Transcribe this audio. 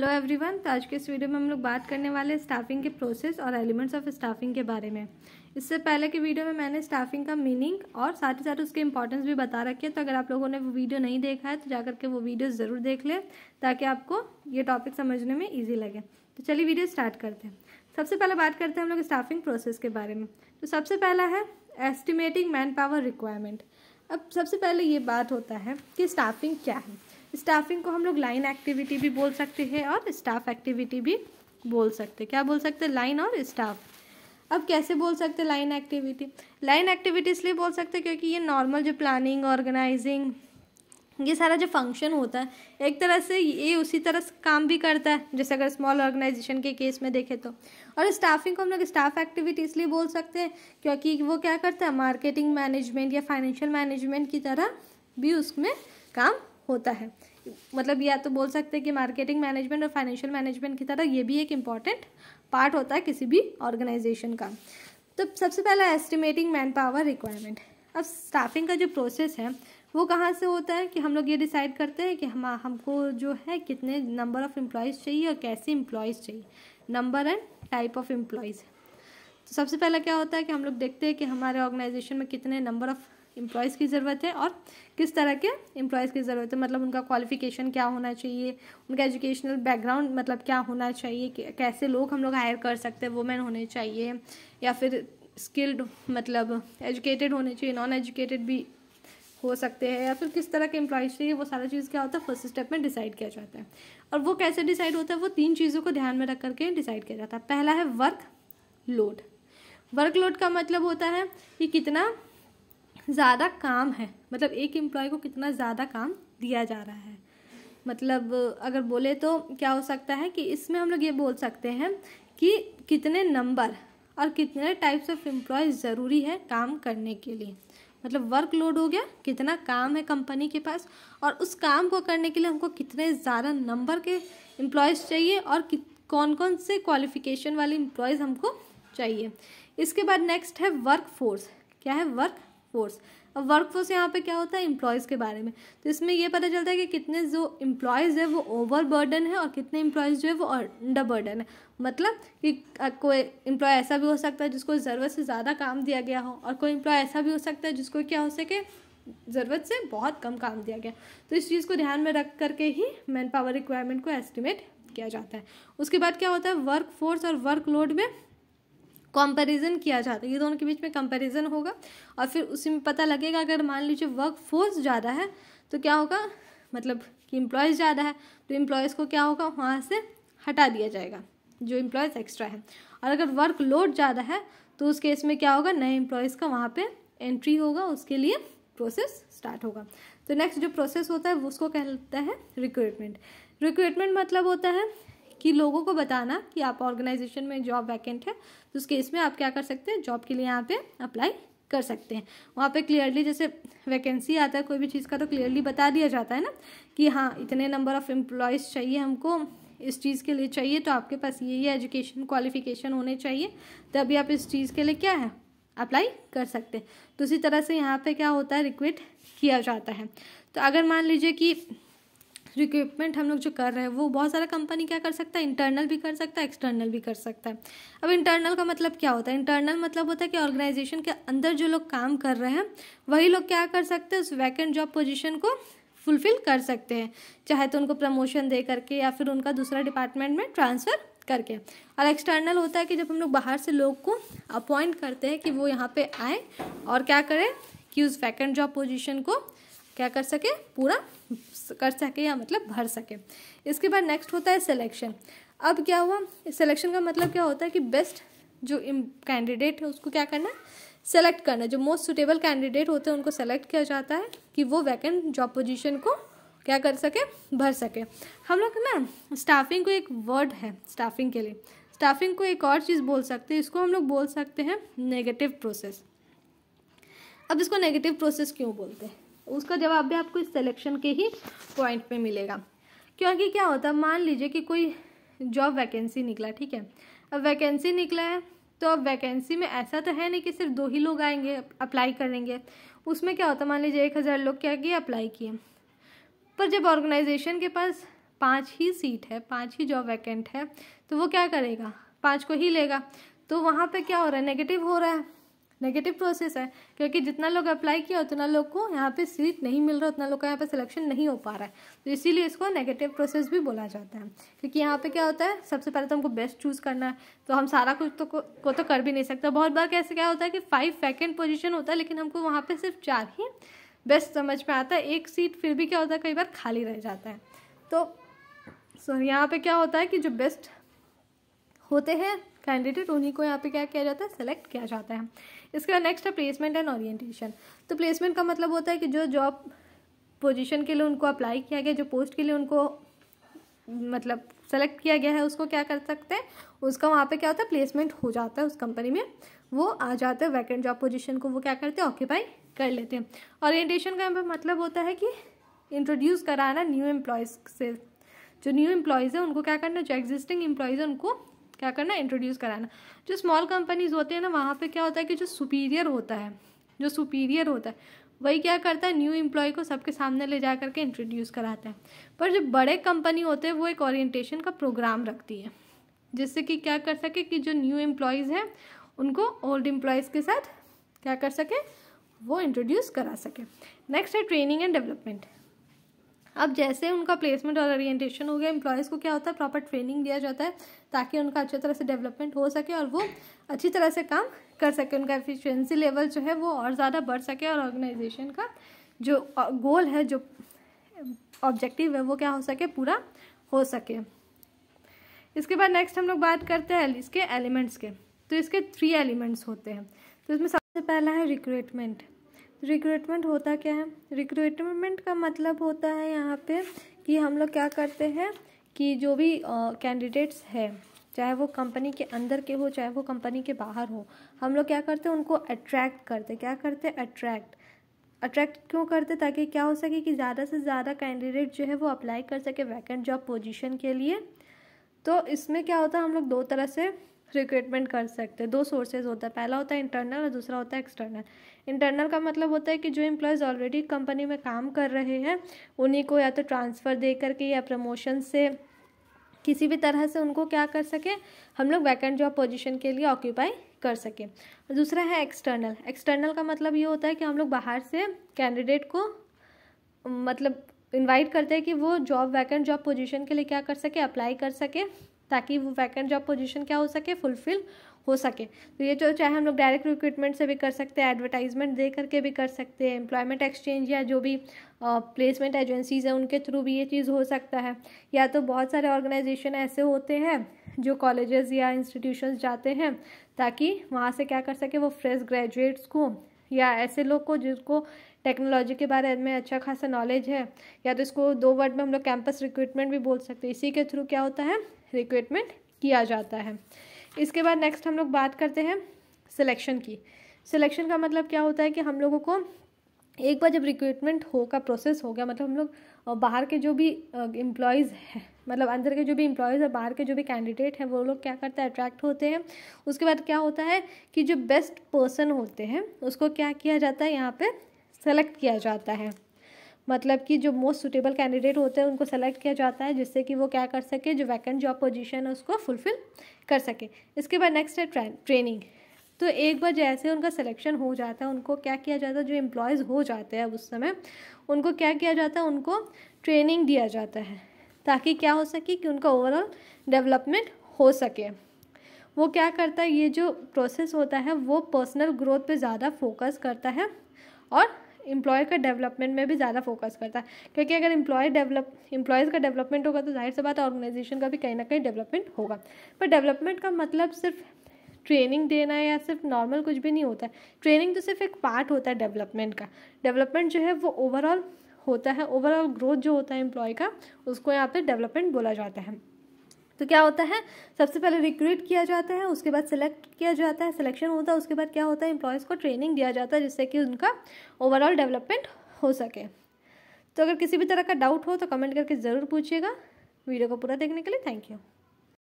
hello everyone तो आज के इस वीडियो में हम लोग बात करने वाले हैं स्टाफिंग के प्रोसेस और एलिमेंट्स ऑफ स्टाफिंग के बारे में इससे पहले के वीडियो में मैंने स्टाफिंग का मीनिंग और साथ ही साथ उसके इंपॉर्टेंस भी बता रखे है तो अगर आप लोगों ने वो वीडियो नहीं देखा है तो जाकर के वो वीडियो ज़रूर देख लें ताकि आपको ये टॉपिक समझने में ईजी लगे तो चलिए वीडियो स्टार्ट करते हैं सबसे पहले बात करते हैं हम लोग स्टाफिंग प्रोसेस के बारे में तो सबसे पहला है एस्टिमेटिंग मैन पावर रिक्वायरमेंट अब सबसे पहले ये बात होता है कि स्टाफिंग क्या है स्टाफिंग को हम लोग लाइन एक्टिविटी भी बोल सकते हैं और स्टाफ एक्टिविटी भी बोल सकते क्या बोल सकते हैं लाइन और स्टाफ अब कैसे बोल सकते लाइन एक्टिविटी लाइन एक्टिविटी इसलिए बोल सकते क्योंकि ये नॉर्मल जो प्लानिंग ऑर्गेनाइजिंग ये सारा जो फंक्शन होता है एक तरह से ये उसी तरह से काम भी करता है जैसे अगर स्मॉल ऑर्गेनाइजेशन के केस में देखें तो और स्टाफिंग को हम लोग स्टाफ एक्टिविटी इसलिए बोल सकते हैं क्योंकि वो क्या करता है मार्केटिंग मैनेजमेंट या फाइनेंशियल मैनेजमेंट की तरह भी उसमें काम होता है मतलब या तो बोल सकते हैं कि मार्केटिंग मैनेजमेंट और फाइनेंशियल मैनेजमेंट की तरह ये भी एक इम्पॉर्टेंट पार्ट होता है किसी भी ऑर्गेनाइजेशन का तो सबसे पहला एस्टिमेटिंग मैन पावर रिक्वायरमेंट अब स्टाफिंग का जो प्रोसेस है वो कहाँ से होता है कि हम लोग ये डिसाइड करते हैं कि हम हमको जो है कितने नंबर ऑफ़ एम्प्लॉयज़ चाहिए और कैसे एम्प्लॉयज़ चाहिए number and type of employees तो सबसे पहला क्या होता है कि हम लोग देखते हैं कि हमारे ऑर्गेनाइजेशन में कितने नंबर ऑफ़ एम्प्लॉयज़ की ज़रूरत है और किस तरह के एम्प्लॉयज़ की ज़रूरत है मतलब उनका क्वालिफिकेशन क्या होना चाहिए उनका एजुकेशनल बैकग्राउंड मतलब क्या होना चाहिए कैसे लोग हम लोग हायर कर सकते हैं वुमेन होने चाहिए या फिर स्किल्ड मतलब एजुकेटेड होने चाहिए नॉन एजुकेटेड भी हो सकते हैं या फिर किस तरह के एम्प्लॉयज चाहिए वो सारा चीज़ क्या होता है फर्स्ट स्टेप में डिसाइड किया जाता है और वो कैसे डिसाइड होता है वो तीन चीज़ों को ध्यान में रख करके डिसाइड किया जाता है पहला है वर्क लोड वर्कलोड का मतलब होता है कि कितना ज़्यादा काम है मतलब एक एम्प्लॉय को कितना ज़्यादा काम दिया जा रहा है मतलब अगर बोले तो क्या हो सकता है कि इसमें हम लोग ये बोल सकते हैं कि कितने नंबर और कितने टाइप्स ऑफ एम्प्लॉय ज़रूरी है काम करने के लिए मतलब वर्क लोड हो गया कितना काम है कंपनी के पास और उस काम को करने के लिए हमको कितने ज़्यादा नंबर के एम्प्लॉयज़ चाहिए और कौन कौन से क्वालिफिकेशन वाले एम्प्लॉयज़ हमको चाहिए इसके बाद नेक्स्ट है वर्क फोर्स क्या है वर्क फोर्स अब वर्क फोर्स यहाँ पे क्या होता है इम्प्लॉयज़ के बारे में तो इसमें यह पता चलता है कि कितने जो इम्प्लॉयज़ है वो ओवर बर्डन है और कितने इम्प्लॉयज़ जो है वो अंडर बर्डन है मतलब कि कोई इम्प्लॉय ऐसा भी हो सकता है जिसको ज़रूरत से ज़्यादा काम दिया गया हो और कोई इम्प्लॉय ऐसा भी हो सकता है जिसको क्या हो सके ज़रूरत से बहुत कम काम दिया गया तो इस चीज़ को ध्यान में रख करके ही मैन पावर रिक्वायरमेंट को एस्टिमेट किया जाता है उसके बाद क्या होता है वर्क फोर्स और वर्क लोड में कंपैरिजन किया जाता है ये दोनों के बीच में कंपैरिजन होगा और फिर उसी में पता लगेगा अगर मान लीजिए वर्क फोर्स ज़्यादा है तो क्या होगा मतलब कि इम्प्लॉयज़ ज़्यादा है तो एम्प्लॉयज़ को क्या होगा वहाँ से हटा दिया जाएगा जो इम्प्लॉयज़ एक्स्ट्रा है और अगर वर्क लोड ज़्यादा है तो उस केस में क्या होगा नए इम्प्लॉयज़ का वहाँ पर एंट्री होगा उसके लिए प्रोसेस स्टार्ट होगा तो नेक्स्ट जो प्रोसेस होता है उसको कहता है रिक्रूटमेंट रिक्रूटमेंट मतलब होता है कि लोगों को बताना कि आप ऑर्गेनाइजेशन में जॉब वैकेंट है तो उस केस में आप क्या कर सकते हैं जॉब के लिए यहाँ पे अप्लाई कर सकते हैं वहाँ पे क्लियरली जैसे वैकेंसी आता है कोई भी चीज़ का तो क्लियरली बता दिया जाता है ना कि हाँ इतने नंबर ऑफ़ एम्प्लॉयज़ चाहिए हमको इस चीज़ के लिए चाहिए तो आपके पास ये ये एजुकेशन क्वालिफिकेशन होने चाहिए तभी आप इस चीज़ के लिए क्या है अप्लाई कर सकते हैं तो इसी तरह से यहाँ पे क्या होता है रिक्वेट किया जाता है तो अगर मान लीजिए कि रिक्रूटमेंट हम लोग जो कर रहे हैं वो बहुत सारा कंपनी क्या कर सकता है इंटरनल भी कर सकता है एक्सटर्नल भी कर सकता है अब इंटरनल का मतलब क्या होता है इंटरनल मतलब होता है कि ऑर्गेनाइजेशन के अंदर जो लोग काम कर रहे हैं वही लोग क्या कर सकते हैं उस वैकेंट जॉब पोजिशन को फुलफिल कर सकते हैं चाहे तो उनको प्रमोशन दे करके या फिर उनका दूसरा डिपार्टमेंट में ट्रांसफ़र करके और एक्सटर्नल होता है कि जब हम लोग बाहर से लोग को अपॉइंट करते हैं कि वो यहाँ पे आए और क्या करें कि उस वैकेंट जॉब पोजीशन को क्या कर सके पूरा कर सके या मतलब भर सके इसके बाद नेक्स्ट होता है सिलेक्शन अब क्या हुआ सिलेक्शन का मतलब क्या होता है कि बेस्ट जो कैंडिडेट है उसको क्या करना है सेलेक्ट करना जो मोस्ट सुटेबल कैंडिडेट होते हैं उनको सेलेक्ट किया जाता है कि वो वैकेंट जॉब पोजीशन को क्या कर सके भर सके हम लोग ना स्टाफिंग को एक वर्ड है स्टाफिंग के लिए स्टाफिंग को एक और चीज़ बोल सकते हैं इसको हम लोग बोल सकते हैं नेगेटिव प्रोसेस अब इसको नेगेटिव प्रोसेस क्यों बोलते हैं उसका जवाब भी आपको इस सिलेक्शन के ही पॉइंट पे मिलेगा क्योंकि क्या होता है मान लीजिए कि कोई जॉब वैकेंसी निकला ठीक है अब वैकेंसी निकला है तो अब वैकेंसी में ऐसा तो है नहीं कि सिर्फ दो ही लोग आएंगे अप्लाई करेंगे उसमें क्या होता है मान लीजिए एक हज़ार लोग क्या किए अप्लाई किए पर जब ऑर्गेनाइजेशन के पास पाँच ही सीट है पाँच ही जॉब वैकेंट है तो वो क्या करेगा पाँच को ही लेगा तो वहाँ पे क्या हो रहा है नेगेटिव हो रहा है नेगेटिव प्रोसेस है क्योंकि जितना लोग अप्लाई किया उतना लोग को यहाँ पे सीट नहीं मिल रहा उतना लोग का यहाँ पे सिलेक्शन नहीं हो पा रहा है तो इसीलिए इसको नेगेटिव प्रोसेस भी बोला जाता है क्योंकि यहाँ पे क्या होता है सबसे पहले तो हमको बेस्ट चूज़ करना है तो हम सारा कुछ तो को, को तो कर भी नहीं सकते बहुत बार कैसे क्या होता है कि फाइव वैकेंट पोजिशन होता है लेकिन हमको वहाँ पर सिर्फ चार ही बेस्ट समझ में आता है एक सीट फिर भी क्या होता है कई बार खाली रह जाता है तो सो यहाँ पर क्या होता है कि जो बेस्ट होते हैं कैंडिडेट उन्हीं को यहाँ पे क्या किया जाता है सेलेक्ट किया जाता है इसके बाद नेक्स्ट है प्लेसमेंट एंड ओरिएंटेशन तो प्लेसमेंट का मतलब होता है कि जो जॉब पोजीशन के लिए उनको अप्लाई किया गया जो पोस्ट के लिए उनको मतलब सेलेक्ट किया गया है उसको क्या कर सकते हैं उसका वहाँ पे क्या होता है प्लेसमेंट हो जाता है उस कंपनी में वो आ जाते हैं वैकेंट जॉब पोजिशन को वो क्या करते हैं ऑक्यूपाई कर लेते हैं ऑरिएटेशन का मतलब होता है कि इंट्रोड्यूस कराना न्यू एम्प्लॉयज़ से जो न्यू एम्प्लॉयज़ हैं उनको क्या करना जो एग्जिस्टिंग एम्प्लॉयज़ हैं उनको क्या करना इंट्रोड्यूस कराना जो स्मॉल कंपनीज होते हैं ना वहाँ पे क्या होता है कि जो सुपीरियर होता है जो सुपीरियर होता है वही क्या करता है न्यू एम्प्लॉय को सबके सामने ले जा करके इंट्रोड्यूस कराता है पर जो बड़े कंपनी होते हैं वो एक ओरिएंटेशन का प्रोग्राम रखती है जिससे कि क्या कर सके कि जो न्यू एम्प्लॉयज़ हैं उनको ओल्ड एम्प्लॉयज़ के साथ क्या कर सके वो इंट्रोड्यूस करा सके नेक्स्ट है ट्रेनिंग एंड डेवलपमेंट अब जैसे उनका प्लेसमेंट और ओरिएंटेशन हो गया एम्प्लॉयज़ को क्या होता है प्रॉपर ट्रेनिंग दिया जाता है ताकि उनका अच्छी तरह से डेवलपमेंट हो सके और वो अच्छी तरह से काम कर सके उनका एफिशिएंसी लेवल जो है वो और ज़्यादा बढ़ सके और ऑर्गेनाइजेशन का जो गोल है जो ऑब्जेक्टिव है वो क्या हो सके पूरा हो सके इसके बाद नेक्स्ट हम लोग बात करते हैं इसके एलिमेंट्स के तो इसके थ्री एलिमेंट्स होते हैं तो इसमें सबसे पहला है रिक्रूटमेंट रिक्रूटमेंट होता क्या है रिक्रूटमेंट का मतलब होता है यहाँ पे कि हम लोग क्या करते हैं कि जो भी कैंडिडेट्स है चाहे वो कंपनी के अंदर के हो चाहे वो कंपनी के बाहर हो हम लोग क्या करते हैं उनको अट्रैक्ट करते क्या करते हैं अट्रैक्ट अट्रैक्ट क्यों करते ताकि क्या हो सके कि ज़्यादा से ज़्यादा कैंडिडेट जो है वो अप्लाई कर सके वैकेंट जॉब पोजीशन के लिए तो इसमें क्या होता है हम लोग दो तरह से रिक्रूटमेंट कर सकते हैं दो सोर्सेज होता है पहला होता है इंटरनल और दूसरा होता है एक्सटर्नल इंटरनल का मतलब होता है कि जो एम्प्लॉयज़ ऑलरेडी कंपनी में काम कर रहे हैं उन्हीं को या तो ट्रांसफ़र दे करके या प्रमोशन से किसी भी तरह से उनको क्या कर सके हम लोग वैकेंट जॉब पोजिशन के लिए ऑक्यूपाई कर सकें दूसरा है एक्सटर्नल एक्सटर्नल का मतलब ये होता है कि हम लोग बाहर से कैंडिडेट को मतलब इनवाइट करते हैं कि वो जॉब वैकेंट जॉब पोजीशन के लिए क्या कर सके अप्लाई कर सके ताकि वो वैकेंट जॉब पोजीशन क्या हो सके फुलफिल हो सके तो ये जो चाहे हम लोग डायरेक्ट रिक्रूटमेंट से भी कर सकते हैं एडवर्टाइजमेंट दे करके भी कर सकते हैं एम्प्लॉयमेंट एक्सचेंज या जो भी प्लेसमेंट एजेंसीज हैं उनके थ्रू भी ये चीज़ हो सकता है या तो बहुत सारे ऑर्गेनाइजेशन ऐसे होते हैं जो कॉलेजेस या इंस्टीट्यूशंस जाते हैं ताकि वहाँ से क्या कर सके वो फ्रेश ग्रेजुएट्स को या ऐसे लोग को जिनको टेक्नोलॉजी के बारे में अच्छा खासा नॉलेज है या तो इसको दो वर्ड में हम लोग कैंपस रिक्रूटमेंट भी बोल सकते हैं इसी के थ्रू क्या होता है रिक्रूटमेंट किया जाता है इसके बाद नेक्स्ट हम लोग बात करते हैं सिलेक्शन की सिलेक्शन का मतलब क्या होता है कि हम लोगों को एक बार जब रिक्रूटमेंट हो का प्रोसेस हो गया मतलब हम लोग बाहर के जो भी एम्प्लॉयज़ हैं मतलब अंदर के जो भी एम्प्लॉयज़ हैं बाहर के जो भी कैंडिडेट हैं वो लोग क्या करते हैं अट्रैक्ट होते हैं उसके बाद क्या होता है कि जो बेस्ट पर्सन होते हैं उसको क्या किया जाता है यहाँ पे सेलेक्ट किया जाता है मतलब कि जो मोस्ट सुटेबल कैंडिडेट होते हैं उनको सेलेक्ट किया जाता है जिससे कि वो क्या कर सके जो वैकेंट जॉब पोजीशन है उसको फुलफिल कर सके इसके बाद नेक्स्ट है ट्रेनिंग तो एक बार जैसे उनका सिलेक्शन हो जाता है उनको क्या किया जाता है जो एम्प्लॉयज़ हो जाते हैं उस समय उनको क्या किया जाता है उनको ट्रेनिंग दिया जाता है ताकि क्या हो सके कि उनका ओवरऑल डेवलपमेंट हो सके वो क्या करता है ये जो प्रोसेस होता है वो पर्सनल ग्रोथ पे ज़्यादा फोकस करता है और एम्प्लॉय का डेवलपमेंट में भी ज़्यादा फोकस करता है क्योंकि अगर एम्प्लॉय डेवलप एम्प्लॉयज़ का डेवलपमेंट होगा तो जाहिर सी बात है ऑर्गेनाइजेशन का भी कहीं ना कहीं डेवलपमेंट होगा पर डेवलपमेंट का मतलब सिर्फ ट्रेनिंग देना या सिर्फ नॉर्मल कुछ भी नहीं होता है ट्रेनिंग तो सिर्फ एक पार्ट होता है डेवलपमेंट का डेवलपमेंट जो है वो ओवरऑल होता है ओवरऑल ग्रोथ जो होता है एम्प्लॉय का उसको यहाँ पर डेवलपमेंट बोला जाता है तो क्या होता है सबसे पहले रिक्रूट किया जाता है उसके बाद सिलेक्ट किया जाता है सिलेक्शन होता है उसके बाद क्या होता है एम्प्लॉयज़ को ट्रेनिंग दिया जाता है जिससे कि उनका ओवरऑल डेवलपमेंट हो सके तो अगर किसी भी तरह का डाउट हो तो कमेंट करके ज़रूर पूछिएगा वीडियो को पूरा देखने के लिए थैंक यू